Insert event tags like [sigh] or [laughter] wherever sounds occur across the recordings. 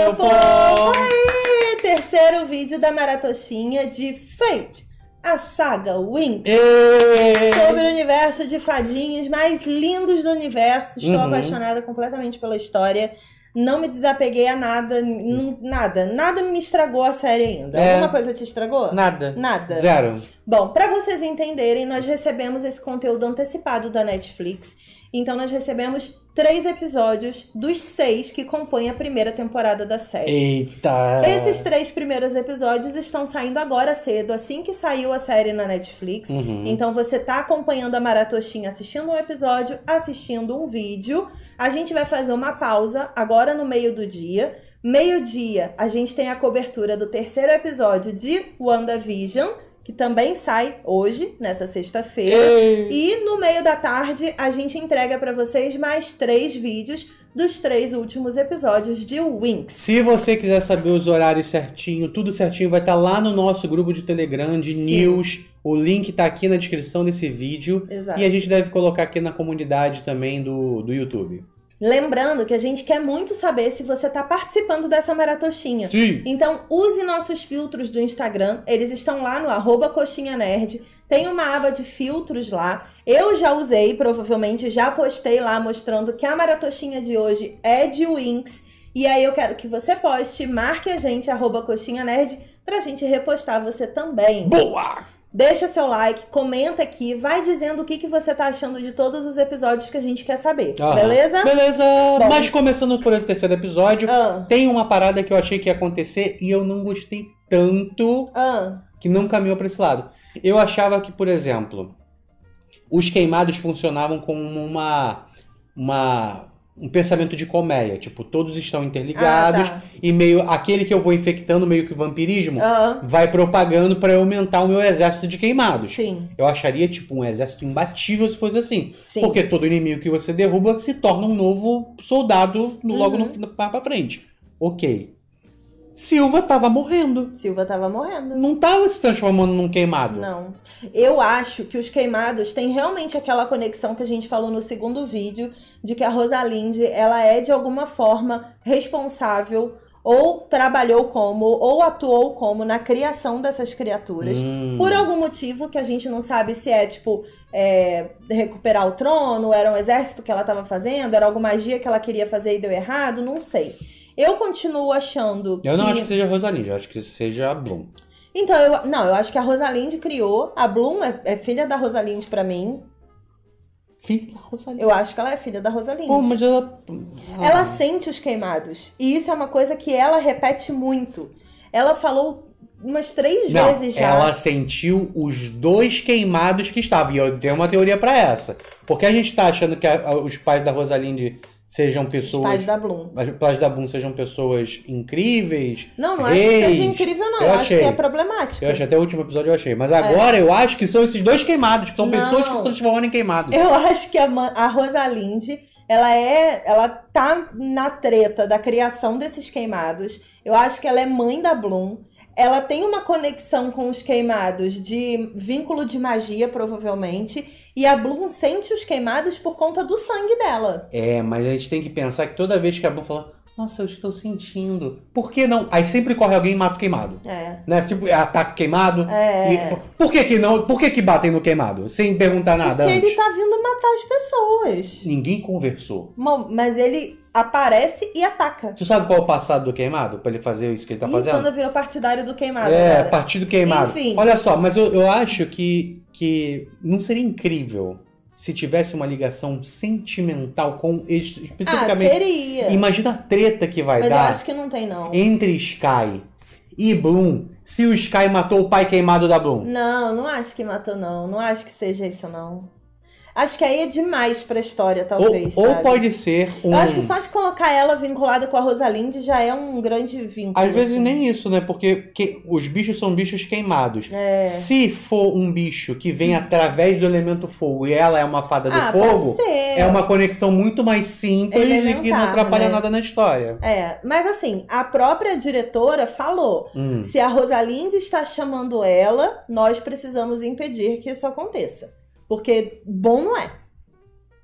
meu povo! Aê! Terceiro vídeo da maratoxinha de Fate, a saga Wings. Sobre o universo de fadinhas mais lindos do universo. Estou uhum. apaixonada completamente pela história. Não me desapeguei a nada, nada. Nada me estragou a série ainda. É... Alguma coisa te estragou? Nada. Nada. Zero. Bom, para vocês entenderem, nós recebemos esse conteúdo antecipado da Netflix. Então nós recebemos três episódios dos seis que compõem a primeira temporada da série. Eita! Esses três primeiros episódios estão saindo agora cedo, assim que saiu a série na Netflix. Uhum. Então você tá acompanhando a Maratoxinha assistindo um episódio, assistindo um vídeo. A gente vai fazer uma pausa agora no meio do dia. Meio-dia, a gente tem a cobertura do terceiro episódio de WandaVision que também sai hoje, nessa sexta-feira. E no meio da tarde a gente entrega para vocês mais três vídeos dos três últimos episódios de Winx. Se você quiser saber os horários certinho, tudo certinho, vai estar tá lá no nosso grupo de Telegram de Sim. news. O link tá aqui na descrição desse vídeo. Exato. E a gente deve colocar aqui na comunidade também do, do YouTube. Lembrando que a gente quer muito saber se você está participando dessa maratoxinha. Sim. Então, use nossos filtros do Instagram. Eles estão lá no arroba coxinha nerd. Tem uma aba de filtros lá. Eu já usei, provavelmente já postei lá mostrando que a maratoxinha de hoje é de Winx. E aí eu quero que você poste, marque a gente, arroba coxinha nerd, pra gente repostar você também. Boa! Deixa seu like, comenta aqui, vai dizendo o que, que você tá achando de todos os episódios que a gente quer saber. Ah, beleza? Beleza! Bom. Mas começando por o terceiro episódio, ah. tem uma parada que eu achei que ia acontecer e eu não gostei tanto ah. que não caminhou para esse lado. Eu achava que, por exemplo, os queimados funcionavam como uma. uma um pensamento de colmeia, tipo, todos estão interligados ah, tá. e meio aquele que eu vou infectando meio que vampirismo vai propagando para aumentar o meu exército de queimados. Sim. Eu acharia tipo um exército imbatível se fosse assim, Sim. porque todo inimigo que você derruba se torna um novo soldado no, uhum. logo no, na, pra frente. OK. Silva tava morrendo. Silva tava morrendo. Não tava se transformando num queimado. Não. Eu acho que os queimados têm realmente aquela conexão que a gente falou no segundo vídeo, de que a Rosalinde, ela é de alguma forma responsável ou trabalhou como ou atuou como na criação dessas criaturas hum. por algum motivo que a gente não sabe se é tipo é, recuperar o trono era um exército que ela estava fazendo era alguma magia que ela queria fazer e deu errado não sei eu continuo achando. Eu que... não acho que seja a Rosalind, eu acho que seja a Bloom. Então, eu, não, eu acho que a Rosalind criou. A Bloom é, é filha da Rosalind para mim. Filha da Rosalind? Eu acho que ela é filha da Rosalind. Pô, mas ela. Ah. Ela sente os queimados. E isso é uma coisa que ela repete muito. Ela falou umas três não, vezes já. Ela sentiu os dois queimados que estavam. E eu tenho uma teoria para essa. Porque a gente tá achando que a, a, os pais da Rosalind sejam pessoas. Pais da Bloom. pais da Bloom sejam pessoas incríveis. Não, não reis. acho que seja incrível, não. Eu, eu acho que é problemático. Eu achei, até o último episódio eu achei. Mas agora é. eu acho que são esses dois queimados, que são não. pessoas que se transformaram em queimados. Eu acho que a, a Rosalinde, ela é. Ela tá na treta da criação desses queimados. Eu acho que ela é mãe da Bloom. Ela tem uma conexão com os queimados de vínculo de magia, provavelmente e a Bloom sente os queimados por conta do sangue dela. É, mas a gente tem que pensar que toda vez que a Bloom fala, nossa, eu estou sentindo. Por que não? Aí sempre corre alguém e mata o queimado. É. Né? Tipo, é ataque queimado. É. E... Tipo, por que, que não? Por que, que batem no queimado? Sem perguntar nada Porque antes? ele tá vindo matar as pessoas. Ninguém conversou. Bom, mas ele aparece e ataca. Tu sabe qual é o passado do queimado? Pra ele fazer isso que ele tá e fazendo? quando virou partidário do queimado. É, cara. partido queimado. Enfim. Olha só, mas eu, eu acho que, que não seria incrível se tivesse uma ligação sentimental com especificamente. Ah, seria. Imagina a treta que vai mas dar. Mas eu acho que não tem, não. Entre Sky e Bloom, se o Sky matou o pai queimado da Bloom. Não, não acho que matou, não. Não acho que seja isso, não. Acho que aí é demais pra história, talvez. Ou, ou pode ser um. Eu acho que só de colocar ela vinculada com a Rosalinde já é um grande vínculo. Às assim. vezes nem isso, né? Porque que, os bichos são bichos queimados. É. Se for um bicho que vem através do elemento fogo e ela é uma fada do ah, pode fogo, é uma conexão muito mais simples é e que não atrapalha né? nada na história. É, mas assim, a própria diretora falou: hum. se a Rosalinde está chamando ela, nós precisamos impedir que isso aconteça. Porque bom não é.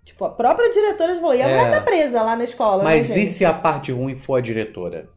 Tipo, a própria diretora falou, e a é. mulher tá presa lá na escola. Né, mas né, e se a parte ruim for a diretora?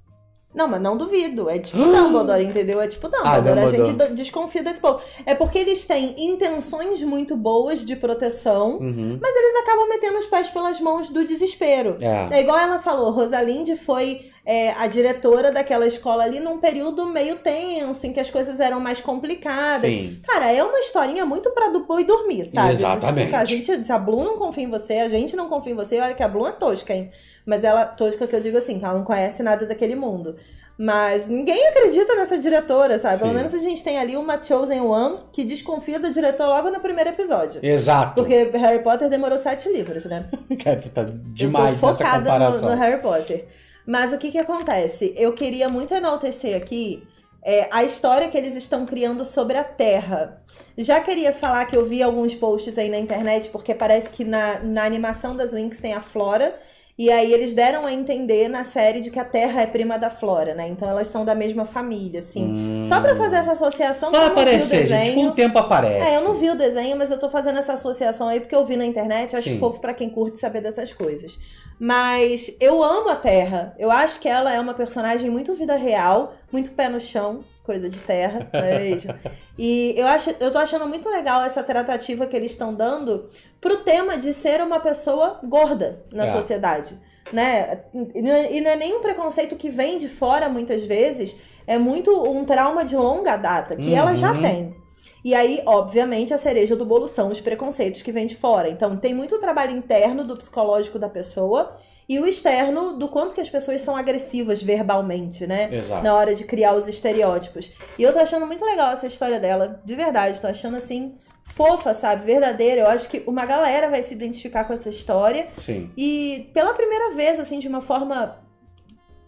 Não, mas não duvido. É tipo [gasps] Dumbledore, entendeu? É tipo ah, Dumbledore. Ah, A gente desconfia desse povo. É porque eles têm intenções muito boas de proteção, uhum. mas eles acabam metendo os pés pelas mãos do desespero. É. é igual ela falou, Rosalinde foi é, a diretora daquela escola ali num período meio tenso, em que as coisas eram mais complicadas. Sim. Cara, é uma historinha muito pra do boi dormir, sabe? Exatamente. Tipo, a gente, a Blue não confia em você, a gente não confia em você, olha que a Blue é tosca, hein? Mas ela, tosca que eu digo assim, ela não conhece nada daquele mundo. Mas ninguém acredita nessa diretora, sabe? Sim. Pelo menos a gente tem ali uma Chosen One que desconfia do diretor logo no primeiro episódio. Exato. Porque Harry Potter demorou sete livros, né? [laughs] Cara, tá demais essa comparação. focada no, no Harry Potter. Mas o que que acontece? Eu queria muito enaltecer aqui é, a história que eles estão criando sobre a Terra. Já queria falar que eu vi alguns posts aí na internet, porque parece que na, na animação das Winx tem a Flora, e aí eles deram a entender na série de que a Terra é prima da Flora, né? Então elas são da mesma família, assim. Hum. Só para fazer essa associação. Vai aparecer, gente. Com o tempo aparece. É, eu não vi o desenho, mas eu tô fazendo essa associação aí porque eu vi na internet. Acho Sim. fofo para quem curte saber dessas coisas. Mas eu amo a Terra. Eu acho que ela é uma personagem muito vida real, muito pé no chão coisa de terra, não é mesmo? e eu, acho, eu tô achando muito legal essa tratativa que eles estão dando pro tema de ser uma pessoa gorda na é. sociedade. Né? É, e não é nenhum preconceito que vem de fora muitas vezes, é muito um trauma de longa data, que uhum. ela já uhum. tem. E aí, obviamente, a cereja do bolo são os preconceitos que vem de fora. Então, tem muito trabalho interno do psicológico da pessoa e o externo do quanto que as pessoas são agressivas verbalmente, né? Exato. Na hora de criar os estereótipos. E eu tô achando muito legal essa história dela, de verdade, tô achando assim fofa, sabe? Verdadeira. Eu acho que uma galera vai se identificar com essa história. Sim. E pela primeira vez, assim, de uma forma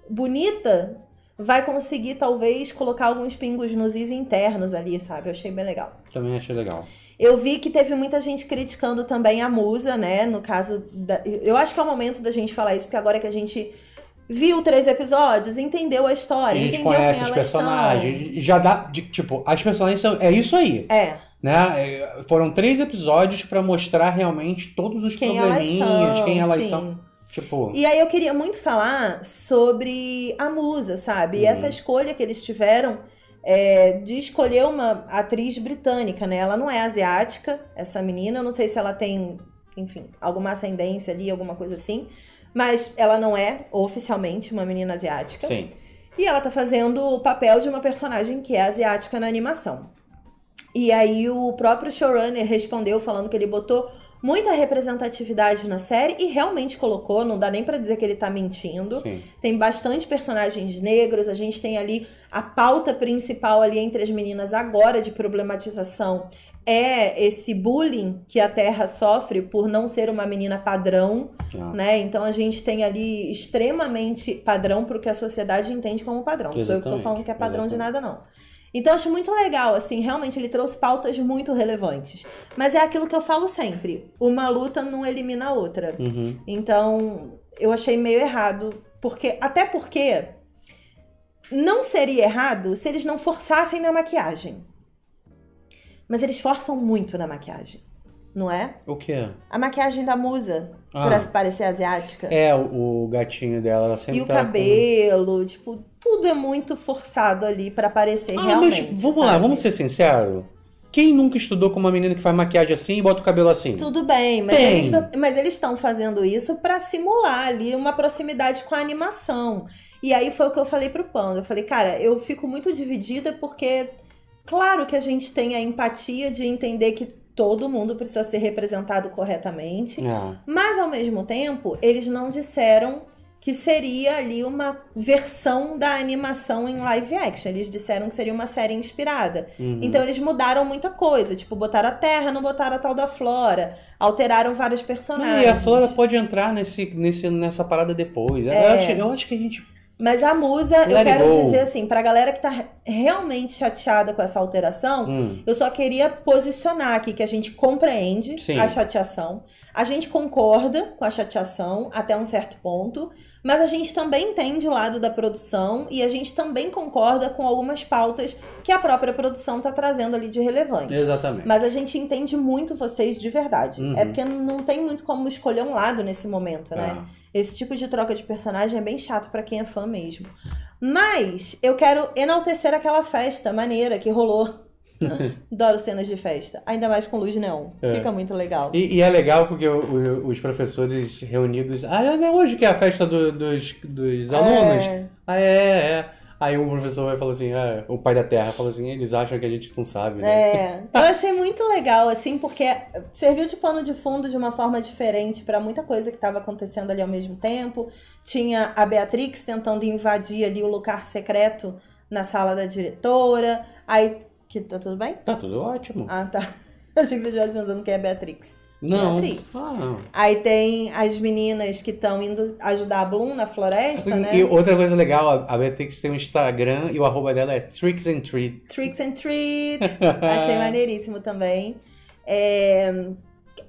bonita, vai conseguir talvez colocar alguns pingos nos is internos ali, sabe? Eu achei bem legal. Também achei legal. Eu vi que teve muita gente criticando também a musa, né? No caso. Da... Eu acho que é o momento da gente falar isso, porque agora que a gente viu três episódios, entendeu a história, a gente entendeu conhece quem os personagens. São. Já dá. De, tipo, as personagens são. É isso aí. É. Né? É, foram três episódios para mostrar realmente todos os quem probleminhas, elas são, quem elas sim. são. Tipo... E aí eu queria muito falar sobre a musa, sabe? Hum. E essa uhum. escolha que eles tiveram é, de escolher uma atriz britânica, né? Ela não é asiática, essa menina. Eu não sei se ela tem, enfim, alguma ascendência ali, alguma coisa assim. Mas ela não é oficialmente uma menina asiática. Sim. E ela tá fazendo o papel de uma personagem que é asiática na animação. E aí o próprio showrunner respondeu falando que ele botou muita representatividade na série e realmente colocou, não dá nem para dizer que ele tá mentindo. Sim. Tem bastante personagens negros, a gente tem ali a pauta principal ali entre as meninas agora de problematização é esse bullying que a Terra sofre por não ser uma menina padrão, ah. né? Então a gente tem ali extremamente padrão para que a sociedade entende como padrão. Exatamente. Não sou eu que tô falando que é padrão Exatamente. de nada, não. Então acho muito legal, assim, realmente ele trouxe pautas muito relevantes. Mas é aquilo que eu falo sempre: uma luta não elimina a outra. Uhum. Então eu achei meio errado, porque até porque não seria errado se eles não forçassem na maquiagem. Mas eles forçam muito na maquiagem, não é? O que? A maquiagem da musa, ah. pra parecer asiática. É, o, o gatinho dela ela sempre E tá o cabelo, com... tipo, tudo é muito forçado ali para parecer ah, realmente. Mas vamos sabe? lá, vamos ser sinceros. Quem nunca estudou com uma menina que faz maquiagem assim e bota o cabelo assim? Tudo bem, mas Tem. eles mas eles estão fazendo isso para simular ali uma proximidade com a animação. E aí foi o que eu falei pro Panda. Eu falei, cara, eu fico muito dividida porque claro que a gente tem a empatia de entender que todo mundo precisa ser representado corretamente, é. mas ao mesmo tempo, eles não disseram que seria ali uma versão da animação em live action. Eles disseram que seria uma série inspirada. Uhum. Então eles mudaram muita coisa, tipo, botaram a terra, não botaram a tal da Flora, alteraram vários personagens. e a Flora pode entrar nesse, nesse, nessa parada depois. É. Eu, acho, eu acho que a gente mas a musa, Let eu quero dizer assim, pra galera que tá realmente chateada com essa alteração, hum. eu só queria posicionar aqui que a gente compreende Sim. a chateação, a gente concorda com a chateação até um certo ponto, mas a gente também entende o lado da produção e a gente também concorda com algumas pautas que a própria produção está trazendo ali de relevante. Exatamente. Mas a gente entende muito vocês de verdade. É uhum. É porque não tem muito como escolher um lado nesse momento, né? Ah. Esse tipo de troca de personagem é bem chato para quem é fã mesmo. Mas eu quero enaltecer aquela festa maneira que rolou [laughs] Adoro cenas de festa. Ainda mais com luz neon. É. Fica muito legal. E, e é legal porque o, o, os professores reunidos. Ah, é né, hoje que é a festa do, dos, dos é. alunos. Ah, é. Ah, é, é. Aí um professor vai falar assim, ah, o pai da terra fala assim, eles acham que a gente não sabe, né? É. Eu achei muito legal, assim, porque serviu de pano de fundo de uma forma diferente para muita coisa que estava acontecendo ali ao mesmo tempo. Tinha a Beatrix tentando invadir ali o lugar secreto na sala da diretora. Aí que tá tudo bem? Tá tudo ótimo. Ah, tá. [laughs] achei que você estivesse pensando que é a Beatrix. Não. Beatrix. Ah, Aí tem as meninas que estão indo ajudar a Bloom na floresta, assim, né? E outra coisa legal, a Beatrix tem um Instagram e o arroba dela é Tricks and Treat. Tricks and Treat. [laughs] achei maneiríssimo também. É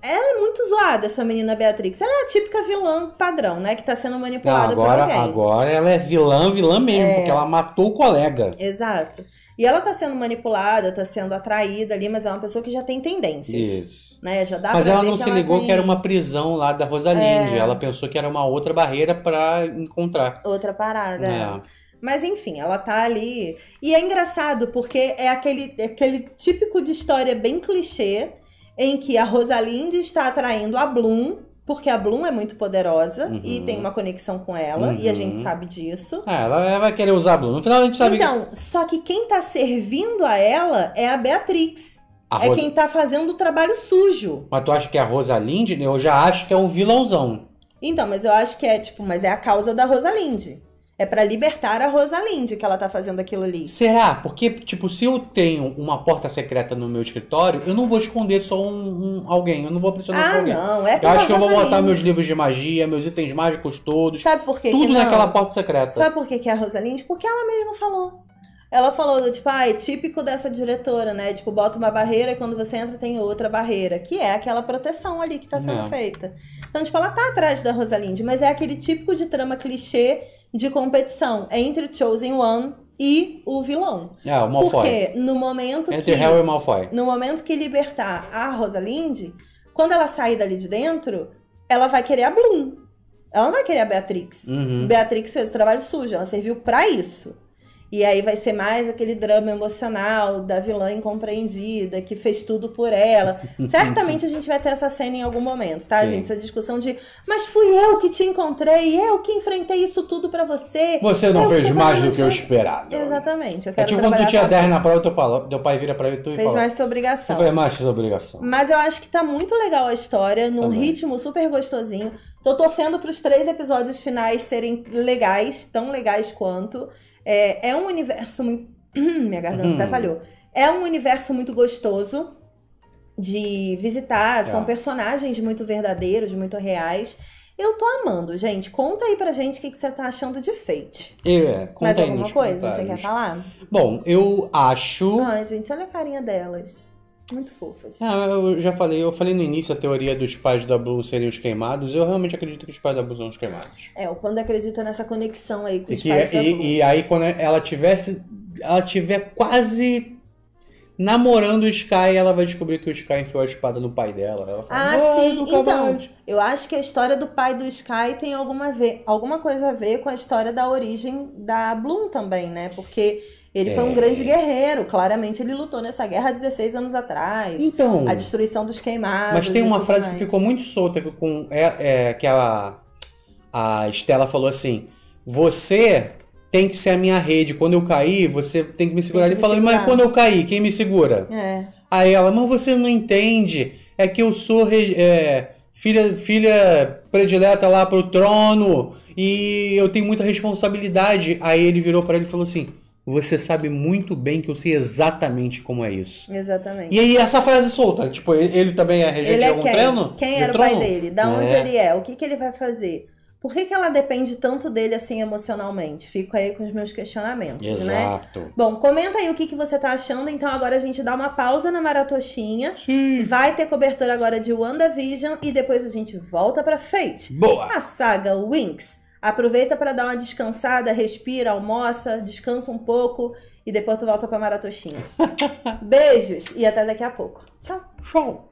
ela é muito zoada, essa menina Beatrix. Ela é a típica vilã padrão, né? Que tá sendo manipulada Não, agora, por alguém. Agora ela é vilã, vilã mesmo, é... porque ela matou o colega. Exato. E ela tá sendo manipulada, tá sendo atraída ali, mas é uma pessoa que já tem tendências. Isso. Né? Já dá mas ela não se ela ligou tem... que era uma prisão lá da Rosalinde. É... Ela pensou que era uma outra barreira para encontrar. Outra parada. É. Mas enfim, ela tá ali. E é engraçado, porque é aquele, é aquele típico de história bem clichê em que a Rosalinde está atraindo a Bloom porque a Bloom é muito poderosa uhum. e tem uma conexão com ela, uhum. e a gente uhum. sabe disso. É, ela é, vai querer usar a Bloom. No final a gente sabe. Então, que... só que quem tá servindo a ela é a Beatrix. A é Rosa... quem tá fazendo o trabalho sujo. Mas tu acha que é a Rosalind? Né, eu já acho que é um vilãozão. Então, mas eu acho que é, tipo, mas é a causa da Rosalind. É para libertar a Rosalinde que ela tá fazendo aquilo ali. Será? Porque, tipo, se eu tenho uma porta secreta no meu escritório, eu não vou esconder só um, um alguém. Eu não vou pressionar ah, só alguém. Não, é eu acho que eu vou botar meus livros de magia, meus itens mágicos todos. Sabe por quê? Tudo que naquela porta secreta. Sabe por quê que é a Rosalinde? Porque ela mesma falou. Ela falou do tipo, ah, é típico dessa diretora, né? Tipo, bota uma barreira e quando você entra tem outra barreira, que é aquela proteção ali que tá sendo não. É. feita. Então, tipo, ela tá atrás da Rosalinde, mas é aquele típico de trama clichê de competição entre o Chosen One e o vilão. É, o Malfoy. Porque no momento entre que... Harry e Malfoy. No momento que libertar a Rosalind, quando ela sair dali de dentro, ela vai querer a Bloom. Ela não vai querer a Beatrix. Uhum. Beatrix fez o trabalho sujo, ela serviu para isso. E aí vai ser mais aquele drama emocional da vilã incompreendida que fez tudo por ela. [laughs] Certamente a gente vai ter essa cena em algum momento, tá, Sim. gente? Essa discussão de, mas fui eu que te encontrei, eu que enfrentei isso tudo para você. Você não eu fez mais do que eu esperava. Exatamente. Eu é quero é tipo quando tu tinha 10 na prova, teu pai, teu pai vira pra tu e fez fala. mais sua obrigação. Fez mais sua obrigação. Mas eu acho que tá muito legal a história, num Também. ritmo super gostosinho. Tô torcendo para os três episódios finais serem legais, tão legais quanto. É, é um universo muito. [clears throat] Minha garganta hum. até falhou. É um universo muito gostoso de visitar. É. São personagens muito verdadeiros, muito reais. Eu tô amando, gente. Conta aí pra gente o que, que você tá achando de Fate. É, conta Mais alguma coisa você quer falar? Bom, eu acho. Ai, gente, olha a carinha delas. Muito fofas. Ah, eu já falei, eu falei no início a teoria dos pais da Blue serem os queimados. Eu realmente acredito que os pais da Blue são os queimados. É, o Panda acredita nessa conexão aí com e os que, pais é, e, da Blue. E aí quando ela tivesse, ela tiver quase namorando o Sky, ela vai descobrir que o Sky enfiou a espada no pai dela. Ela fala, ah, sim, então. Mais. Eu acho que a história do pai do Sky tem alguma, ver, alguma coisa a ver com a história da origem da Bloom também, né? Porque ele é... foi um é. grande guerreiro, claramente ele lutou nessa guerra 16 anos atrás. Então. A destruição dos queimados. Mas tem uma frase mais. que ficou muito solta com, é, é, que a, a Estela falou assim: Você tem que ser a minha rede. Quando eu cair, você tem que me segurar. Que ele falou, mas quando eu cair, quem me segura? É. Aí ela, mas você não entende. É que eu sou é, filha, filha predileta lá pro trono e eu tenho muita responsabilidade. Aí ele virou para ele e falou assim: você sabe muito bem que eu sei exatamente como é isso. Exatamente. E aí essa frase solta, tipo, ele, ele também é regente ele é de algum quem? treino? Quem era trono? o pai dele? Da onde é. ele é? O que, que ele vai fazer? Por que, que ela depende tanto dele assim emocionalmente? Fico aí com os meus questionamentos, né? Exato. né? Bom, comenta aí o que, que você tá achando. Então agora a gente dá uma pausa na maratoxinha. Sim. Vai ter cobertura agora de WandaVision e depois a gente volta pra Fate. Boa! A saga Winx Aproveita para dar uma descansada, respira, almoça, descansa um pouco e depois tu volta para Maratochinha. [laughs] Beijos e até daqui a pouco. Tchau.